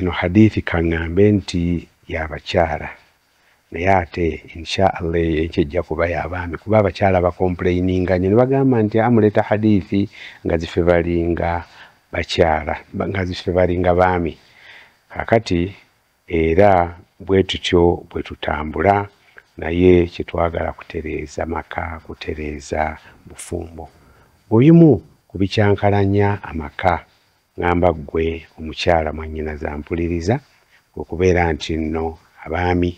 eno hadithi kaŋŋambe nti yabakyala naye ate inshaallah eyo enkyejja kuba yabaami kuba abakyala bakompulaininganye ne bagamba nti amuleeta hadithi nga zife balinga bakyala nga zife balinga baami kakati era bwe tutyo bwe tutambula naye kyetwagala kutereeza maka kutereeza bufumbo buyimu kubikyankalanya amaka ngamba ggwe omukyala mwannyina zampuliriza okubeera nti nno abaami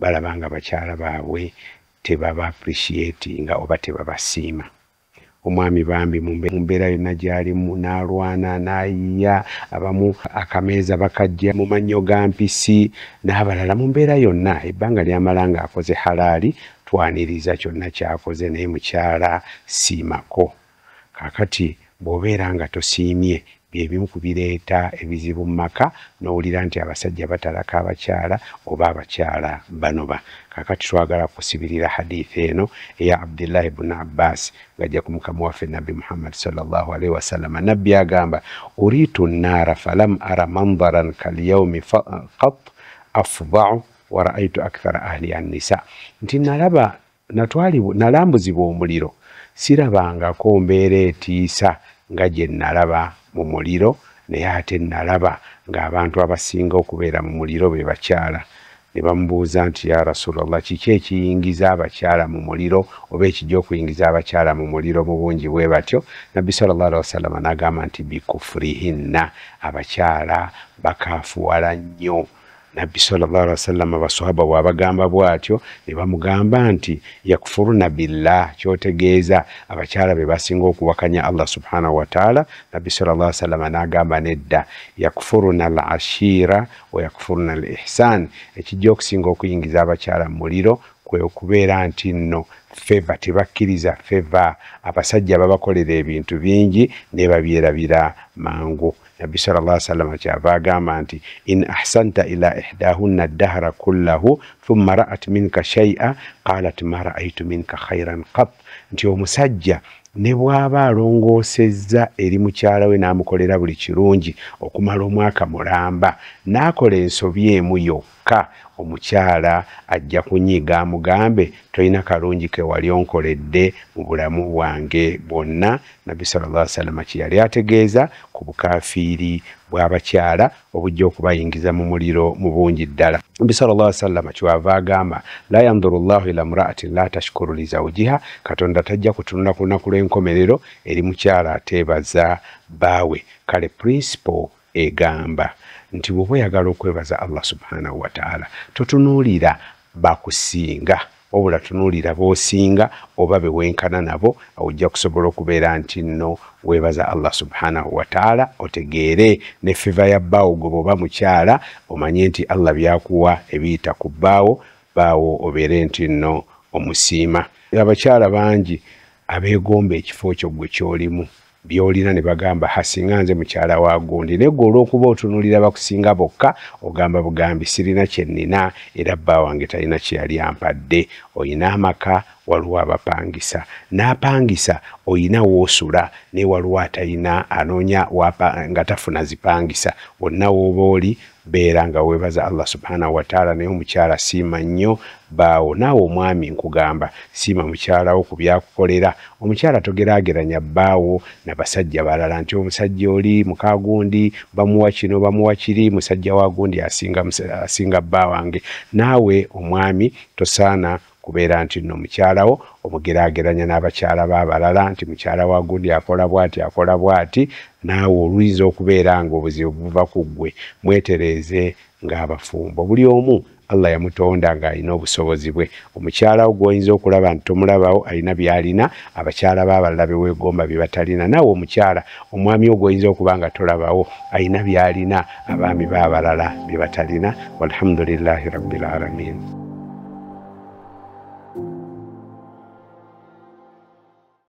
balaba nga bakyala baabwe tebaba apuriciatinga oba tebabasiima omwami bambi mumbeera yonna gyalimu n'alwana n'ayiya abamu akameeza bakajja mu mannyo ga mpisi n'abalala mu mbeera yonna ebbanga lyamala nga akoze halaali twaniriza kyonna kyakoze naye mukyala siimako kaakati bw'obeera nga tosiimye byebimu kubireeta ebizibu mu maka nowulira nti abasajja bataraka abakyala oba abakyala banoba kakati twagala kusibirira hadithi eno eya abdullahi bunu abbas gajja ku mukama waffe nabbi muhammad salllahalaihi wasallama nabbi agamba uritu nnaara falam ara mandharan kalyaumi kat afdau waraaitu akthara ahliha nisa nti nalaba natwalibwa nalambuzibwa omuliro sirabangako mbeera etiisa nga gye nalaba mu muliro naye ate nalaba ng'abantu abasinga okubeera mu muliro be bakyala ne bamubuuza nti ya rasulllah kiki ekiyingiza abakyala mu muliro oba ekijja okuyingiza abakyala mu muliro mu bungi bwe batyo nabbi salllah ali wasalama n'agamba nti bikufurihinna abakyala bakafuwala nnyo nabbi salllahalihi wa sallam abaswahaba bwabagamba bwatyo ne bamugamba nti yakfuruna billah kyotegeeza abakyala be basinga okuwakanya allah subhanahu wataala nabbi salllah sallam n'agamba nedda yakfuruna al ashira wa yakfuruna al ihsan ekijja okusinga okuyingiza abakyala mu muliro kwe okubeera nti nno feva tebakkiriza feva abasajja babakolera ebintu bingi ne babyerabira mangu nabbi sala allah salama kyava agamba nti in ahsanta ila ihdahunna dahra kullahu thumma raat minka shaia qalat ma raaitu minka khairan kat nti omusajja ne bw'aba alongoosezza eri mukyala we n'amukolera buli kirungi okumala omwaka mulamba n'akola ensobi emu yokka kyokka omukyala ajja kunyiga amugambe tolina kalungi ke wali onkoledde mu bulamu bwange bwonna nabbi salllasalama kyeyali ategeeza ku bukafiiri bw'abakyala obujja okubayingiza mu muliro mu bungi ddala nabbi salllasalama kyewava agamba la yanduru llahu ila muraatin la tashkuru lizawujiha katonda tajja kutunula ku lunaku lw'enkomerero eri mukyala ateebaza baawe kale purinsipo egamba nti bwoba oyagala okwebaza allah subhanahu wataala totunuulira bakusinga wabula tunuulira boosinga oba bewenkana nabo ojja kusobola okubeera nti nno webaza allah subhanahu wataala otegeere ne feva ya bbaawo gwebe oba mukyala omanye nti allah byakuwa ebiyita ku bbaawo baawo obeere nti nno omusiima abakyala bangi abeegomba ekifo kyo gwe kyolimu byolina ne bagamba hasinga nze mukyala wa gundi naye gwe olw'okuba otunulira bakusinga bokka ogamba bugambi sirina kye nnina era bba wange talina kyeyali ampadde olina amaka waliwo abapangisa n'apangisa olina woosula naye waliwo atalina anoonya nga tafuna zipangisa wonna woba oli beera nga weebaza allah subhanahu wataala naye omukyala siima nnyo baawo naawe omwami nkugamba siima mukyalawo ku byakukolera omukyala togeraageranya baawo nabasajja balala nti omusajja oli mukagundi bamuwa kino bamuwa kiri musajja wagundi asinga, asinga baawange naawe omwami tosaana kubeera nti nno mukyalawo omugeraageranya n'abakyala baabalala nti mukyala wa gundi akola bwati akola bwati naawe oluyinza okubeera nga obuzibu buva ku ggwe mwetereeze ngaabafumbo buli omu allah yamutonda ng'alina obusobozi bwe omukyalawo gwoyinza okulaba nti tomulabawo alina byalina abakyala baabalala bewegomba byebatalina naawe omukyala omwami wo gwoyinza okuba nga tolabawo alina byalina abaami baabalala byebatalina walhamdulilahi rabbilalamin